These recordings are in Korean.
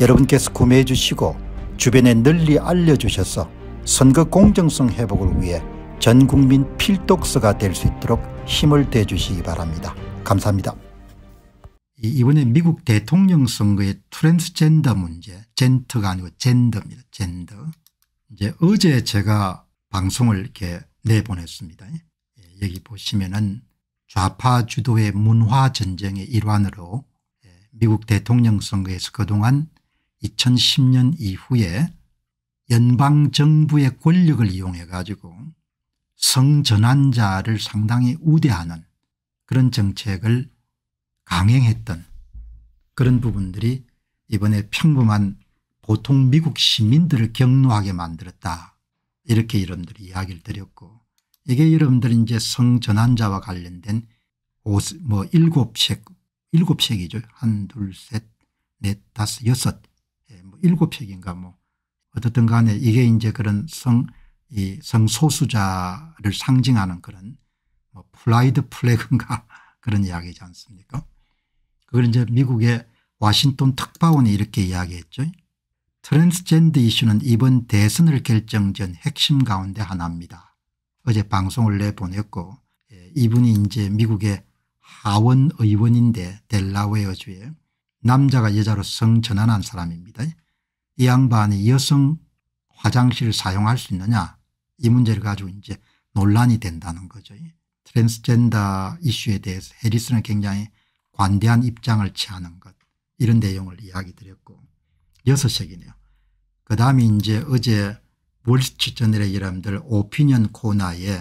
여러분께서 구매해 주시고 주변에 널리 알려주셔서 선거 공정성 회복을 위해 전국민 필독서가 될 수 있도록 힘을 대주시기 바랍니다. 감사합니다. 이번에 미국 대통령 선거의 트랜스젠더 문제 젠트가 아니고 젠더입니다. 젠더. 이제 어제 제가 방송을 이렇게 내보냈습니다. 예, 여기 보시면은 좌파 주도의 문화 전쟁의 일환으로 예, 미국 대통령 선거에서 그동안 2010년 이후에 연방정부의 권력을 이용해 가지고 성전환자를 상당히 우대하는 그런 정책을 강행했던 그런 부분들이 이번에 평범한 보통 미국 시민들을 경로하게 만들었다 이렇게 여러분들이 이야기를 드렸고 이게 여러분들 이제 성전환자와 관련된 뭐 일곱 책 일곱 책이죠. 한, 둘, 셋, 넷, 다섯, 여섯 예, 뭐 일곱 팩인가 뭐 어떻든 간에 이게 이제 그런 성, 이 성소수자를 상징하는 그런 뭐 플라이드 플래그인가 그런 이야기지 않습니까? 그걸 이제 미국의 와싱톤 특파원이 이렇게 이야기했죠. 트랜스젠드 이슈는 이번 대선을 결정전 핵심 가운데 하나입니다. 어제 방송을 내보냈고 예, 이분이 이제 미국의 하원 의원인데 델라웨어주에 남자가 여자로 성전환한 사람입니다. 이 양반이 여성 화장실을 사용할 수 있느냐 이 문제를 가지고 이제 논란이 된다는 거죠. 트랜스젠더 이슈에 대해서 해리스는 굉장히 관대한 입장을 취하는 것 이런 내용을 이야기 드렸고 여섯 색이네요. 그 다음에 이제 어제 월스트리트저널의 여러분들 오피니언 코너에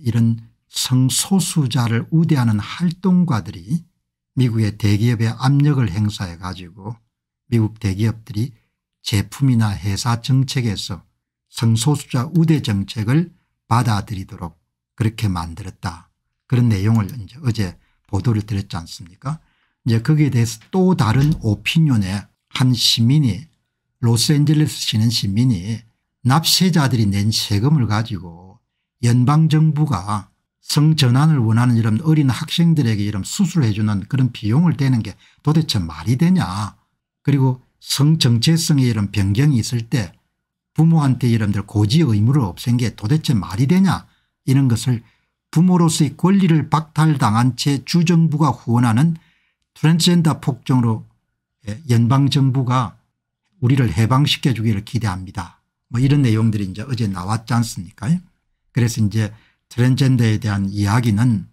이런 성소수자를 우대하는 활동가들이 미국의 대기업에 압력을 행사해 가지고 미국 대기업들이 제품이나 회사 정책에서 성소수자 우대 정책을 받아들이도록 그렇게 만들었다. 그런 내용을 이제 어제 보도를 드렸지 않습니까 이제 거기에 대해서 또 다른 오피니온의 한 시민이 로스앤젤레스 시는 시민이 납세자들이 낸 세금을 가지고 연방정부가 성전환을 원하는 이런 어린 학생들에게 이런 수술해 주는 그런 비용을 대는 게 도대체 말이 되냐 그리고 성정체성의 이런 변경이 있을 때 부모한테 이런들 고지 의무를 없앤 게 도대체 말이 되냐 이런 것을 부모로서의 권리를 박탈당한 채 주정부가 후원하는 트랜스젠더 폭정으로 예, 연방정부가 우리를 해방시켜 주기를 기대합니다. 뭐 이런 내용들이 이제 어제 나왔지 않습니까 예? 그래서 이제 트랜젠더에 대한 이야기는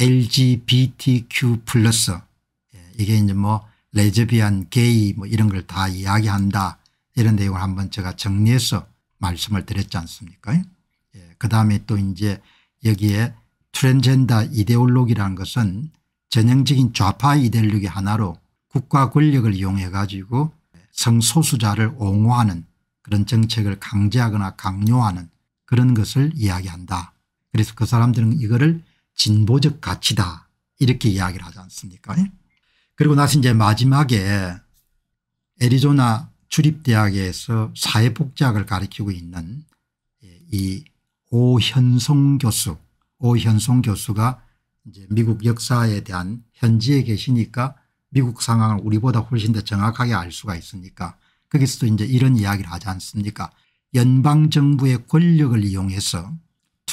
LGBTQ 플러스 예, 이게 이제 뭐 레즈비안 게이 뭐 이런 걸 다 이야기한다 이런 내용을 한번 제가 정리해서 말씀을 드렸지 않습니까 예. 그다음에 또 이제 여기에 트랜젠더 이데올로기라는 것은 전형적인 좌파 이데올로기 하나로 국가 권력을 이용해 가지고 성소수자를 옹호하는 그런 정책을 강제하거나 강요하는 그런 것을 이야기한다 그래서 그 사람들은 이거를 진보적 가치다 이렇게 이야기를 하지 않습니까 예? 그리고 나서 이제 마지막에 애리조나 출입대학에서 사회복지학을 가리키고 있는 예, 이 오현성 교수 오현성 교수가 이제 미국 역사에 대한 현지에 계시니까 미국 상황을 우리보다 훨씬 더 정확하게 알 수가 있으니까 거기서도 이제 이런 이야기를 하지 않습니까 연방정부의 권력을 이용해서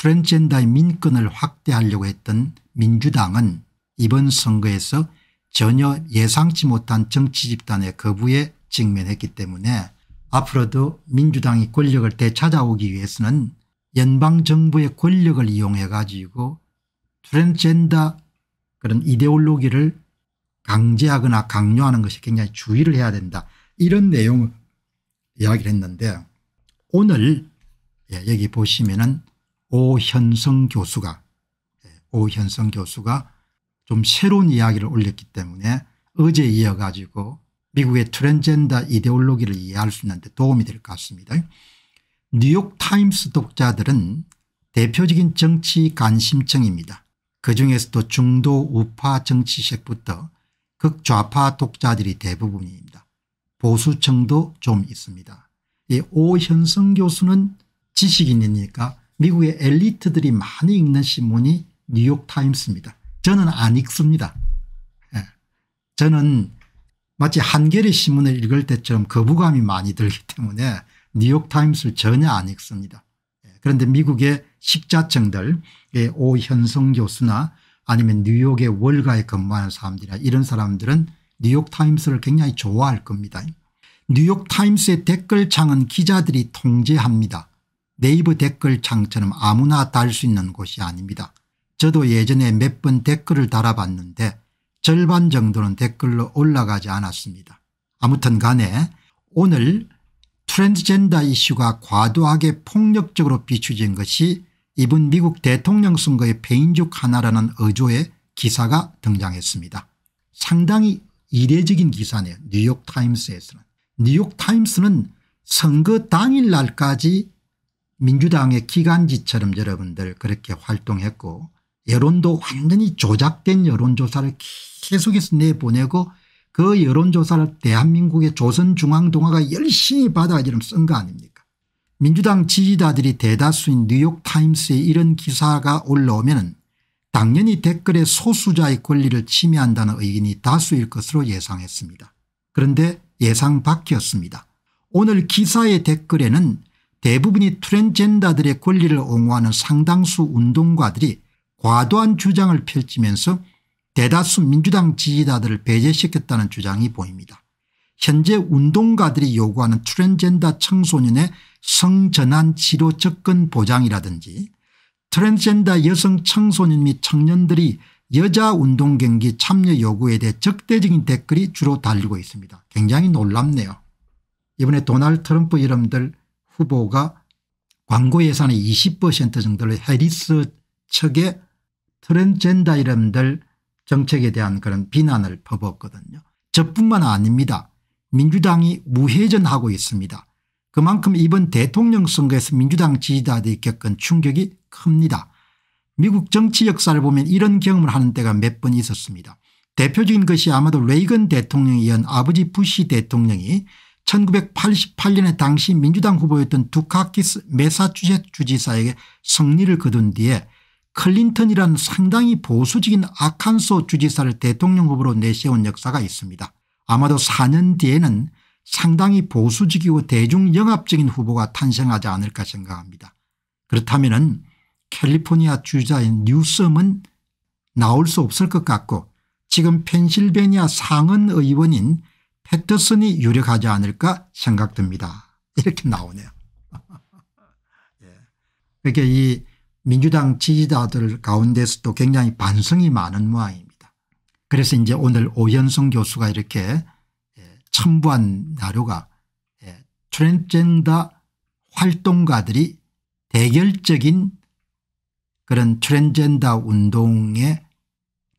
트랜젠더의 민권을 확대하려고 했던 민주당은 이번 선거에서 전혀 예상치 못한 정치 집단의 거부에 직면했기 때문에 앞으로도 민주당이 권력을 되찾아오기 위해서는 연방정부의 권력을 이용해 가지고 트랜젠더 그런 이데올로기를 강제하거나 강요하는 것이 굉장히 주의를 해야 된다 이런 내용을 이야기를 했는데 오늘 예, 여기 보시면은 오현성 교수가 예, 오현성 교수가 좀 새로운 이야기를 올렸기 때문에 어제 이어가지고 미국의 트랜젠더 이데올로기를 이해할 수 있는데 도움이 될 것 같습니다. 뉴욕타임스 독자들은 대표적인 정치 관심층입니다. 그중에서도 중도 우파 정치색부터 극좌파 독자들이 대부분입니다. 보수층도 좀 있습니다. 이 오현성 교수는 지식인이니까 미국의 엘리트들이 많이 읽는 신문이 뉴욕타임스입니다. 저는 안 읽습니다. 예. 저는 마치 한겨레 신문을 읽을 때처럼 거부감이 많이 들기 때문에 뉴욕타임스를 전혀 안 읽습니다. 예. 그런데 미국의 식자층들 오현성 교수나 아니면 뉴욕의 월가에 근무하는 사람들이나 이런 사람들은 뉴욕타임스를 굉장히 좋아할 겁니다. 뉴욕타임스의 댓글창은 기자들이 통제합니다. 네이버 댓글창처럼 아무나 달 수 있는 곳이 아닙니다. 저도 예전에 몇 번 댓글을 달아봤는데 절반 정도는 댓글로 올라가지 않았습니다. 아무튼 간에 오늘 트랜스젠더 이슈가 과도하게 폭력적으로 비추진 것이 이번 미국 대통령 선거의 패인 중 하나라는 어조의 기사가 등장했습니다. 상당히 이례적인 기사네요. 뉴욕타임스에서는. 뉴욕타임스는 선거 당일 날까지 민주당의 기간지처럼 여러분들 그렇게 활동했고 여론도 완전히 조작된 여론조사를 계속해서 내보내고 그 여론조사를 대한민국의 조선중앙동화가 열심히 받아 지금 쓴거 아닙니까 민주당 지지자들이 대다수인 뉴욕타임스에 이런 기사가 올라오면 당연히 댓글에 소수자의 권리를 침해한다는 의견이 다수일 것으로 예상했습니다. 그런데 예상 바뀌었습니다 오늘 기사의 댓글에는 대부분이 트랜젠더들의 권리를 옹호하는 상당수 운동가들이 과도한 주장을 펼치면서 대다수 민주당 지지자들을 배제시켰다는 주장이 보입니다. 현재 운동가들이 요구하는 트랜젠더 청소년의 성전환 치료 접근 보장이라든지 트랜젠더 여성 청소년 및 청년들이 여자 운동 경기 참여 요구에 대해 적대적인 댓글이 주로 달리고 있습니다. 굉장히 놀랍네요. 이번에 도널 트럼프 이름들 후보가 광고 예산의 20% 정도를 해리스 측의 트랜젠더 이름들 정책에 대한 그런 비난을 퍼붓거든요 저뿐만 아닙니다. 민주당이 무회전하고 있습니다. 그만큼 이번 대통령 선거에서 민주당 지지자들이 겪은 충격이 큽니다. 미국 정치 역사를 보면 이런 경험을 하는 때가 몇 번 있었습니다. 대표적인 것이 아마도 레이건 대통령이 이은 아버지 부시 대통령이 1988년에 당시 민주당 후보였던 두카키스 메사추셋 주지사에게 승리를 거둔 뒤에 클린턴이란 상당히 보수적인 아칸소 주지사를 대통령 후보로 내세운 역사가 있습니다. 아마도 4년 뒤에는 상당히 보수적이고 대중영합적인 후보가 탄생하지 않을까 생각합니다. 그렇다면 캘리포니아 주자인 뉴섬은 나올 수 없을 것 같고 지금 펜실베니아 상은 의원인 패터슨이 유력하지 않을까 생각됩니다. 이렇게 나오네요. 이렇게 예. 그러니까 이 민주당 지지자들 가운데서도 굉장히 반성이 많은 모양입니다. 그래서 이제 오늘 오현성 교수가 이렇게 예, 첨부한 자료가 예, 트랜젠더 활동가들이 대결적인 그런 트랜젠더 운동에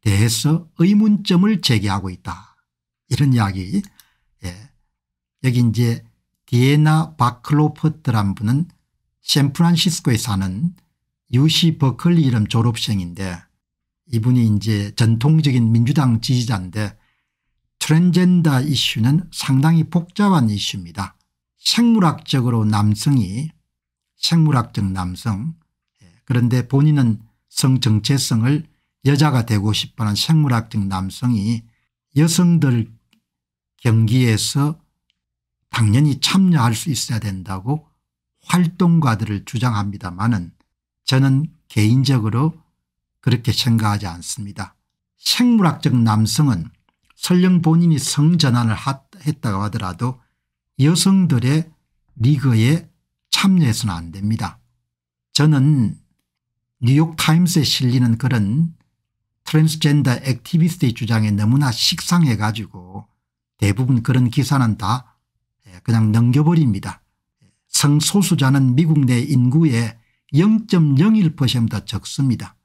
대해서 의문점을 제기하고 있다. 이런 이야기 여기 이제 디에나 바클로퍼트란 분은 샌프란시스코에 사는 유시 버클리 이름 졸업생인데 이분이 이제 전통적인 민주당 지지자인데 트랜젠다 이슈는 상당히 복잡한 이슈입니다. 생물학적으로 남성이 생물학적 남성 예, 그런데 본인은 성정체성을 여자가 되고 싶어하는 생물학적 남성이 여성들 경기에서 당연히 참여할 수 있어야 된다고 활동가들을 주장합니다마는 저는 개인적으로 그렇게 생각하지 않습니다. 생물학적 남성은 설령 본인이 성전환을 했다고 하더라도 여성들의 리그에 참여해서는 안 됩니다. 저는 뉴욕타임스에 실리는 그런 트랜스젠더 액티비스트의 주장에 너무나 식상해 가지고 대부분 그런 기사는 다 예, 그냥 넘겨버립니다. 성소수자는 미국 내 인구의 0.01%보다 적습니다.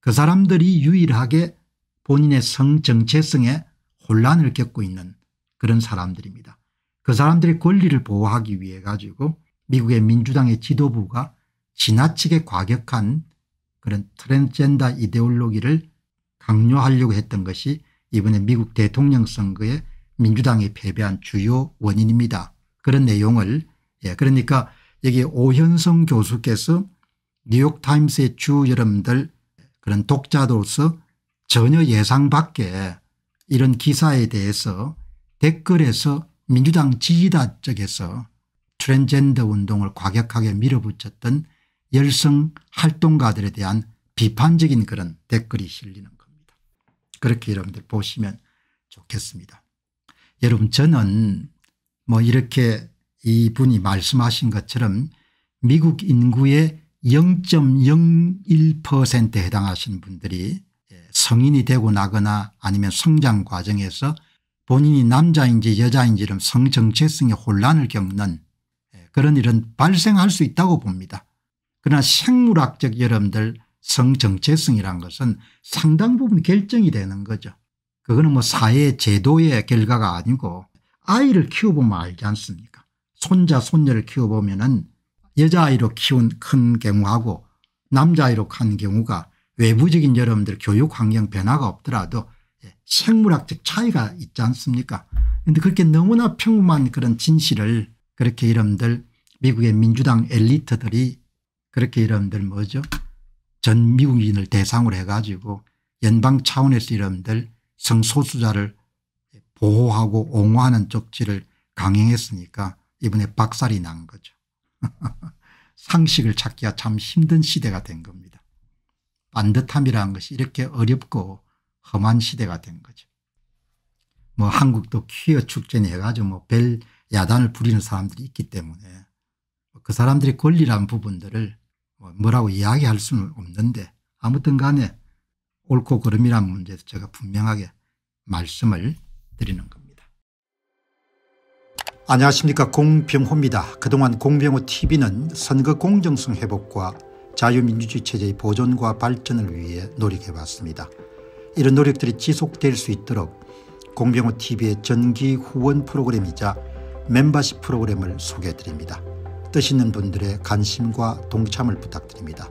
그 사람들이 유일하게 본인의 성 정체성에 혼란을 겪고 있는 그런 사람들입니다. 그 사람들의 권리를 보호하기 위해 가지고 미국의 민주당의 지도부가 지나치게 과격한 그런 트랜젠더 이데올로기를 강요하려고 했던 것이 이번에 미국 대통령 선거에 민주당이 패배한 주요 원인입니다. 그런 내용을 예, 그러니까 여기 오현성 교수께서 뉴욕타임스의 주 여러분들 그런 독자로서 전혀 예상 밖에 이런 기사에 대해서 댓글에서 민주당 지지자 쪽에서 트랜젠더 운동을 과격하게 밀어붙였던 열성 활동가들에 대한 비판적인 그런 댓글이 실리는 겁니다. 그렇게 여러분들 보시면 좋겠습니다. 여러분 저는 뭐 이렇게 이분이 말씀하신 것처럼 미국 인구의 0.01%에 해당하시는 분들이 예, 성인이 되고 나거나 아니면 성장 과정에서 본인이 남자인지 여자인지 이런 성정체성의 혼란을 겪는 예, 그런 일은 발생할 수 있다고 봅니다. 그러나 생물학적 여러분들 성정체성이란 것은 상당 부분 결정이 되는 거죠. 그거는 뭐 사회 제도의 결과가 아니고 아이를 키워보면 알지 않습니까 손자 손녀를 키워보면 은 여자아이로 키운 큰 경우하고 남자아이로 큰 경우가 외부적인 여러분들 교육 환경 변화가 없더라도 예, 생물학적 차이가 있지 않습니까 그런데 그렇게 너무나 평범한 그런 진실을 그렇게 이름들 미국의 민주당 엘리트들이 그렇게 이름들 뭐죠 전 미국인을 대상으로 해가지고 연방 차원에서 이름들 성소수자를 보호하고 옹호하는 쪽지를 강행했으니까 이번에 박살이 난 거죠. 상식을 찾기가 참 힘든 시대가 된 겁니다. 반듯함이라는 것이 이렇게 어렵고 험한 시대가 된 거죠. 뭐 한국도 퀴어 축제니 해가지고 뭐벨 야단을 부리는 사람들이 있기 때문에 그 사람들의 권리란 부분들을 뭐 뭐라고 이야기할 수는 없는데 아무튼 간에 옳고 그름이란 문제에서 제가 분명하게 말씀을 드리는 겁니다. 안녕하십니까 공병호입니다. 그동안 공병호TV는 선거 공정성 회복과 자유민주주의 체제의 보존과 발전을 위해 노력해왔습니다. 이런 노력들이 지속될 수 있도록 공병호TV의 전기 후원 프로그램이자 멤버십 프로그램을 소개해드립니다. 뜻 있는 분들의 관심과 동참을 부탁드립니다.